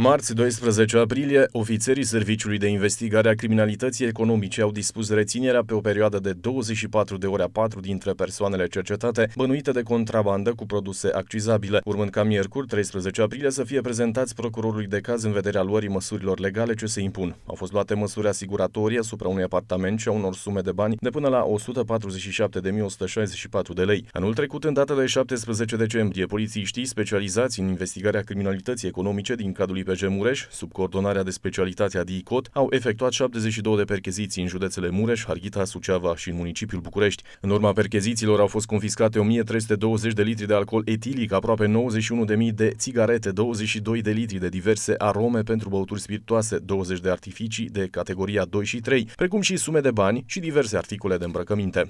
Marți 12 aprilie, ofițerii Serviciului de Investigare a Criminalității Economice au dispus reținerea pe o perioadă de 24 de ore a 4 dintre persoanele cercetate bănuite de contrabandă cu produse accizabile, urmând ca miercuri 13 aprilie să fie prezentați procurorului de caz în vederea luării măsurilor legale ce se impun. Au fost luate măsuri asiguratorii asupra unui apartament și a unor sume de bani de până la 147.164 de lei. Anul trecut, în data de 17 decembrie, polițiștii specializați în investigarea criminalității economice din cadrul IPG Mureș, sub coordonarea de specialitate a DICOT, au efectuat 72 de percheziții în județele Mureș, Harghita, Suceava și în municipiul București. În urma perchezițiilor au fost confiscate 1320 de litri de alcool etilic, aproape 91.000 de țigarete, 22 de litri de diverse arome pentru băuturi spiritoase, 20 de artificii de categoria 2 și 3, precum și sume de bani și diverse articole de îmbrăcăminte.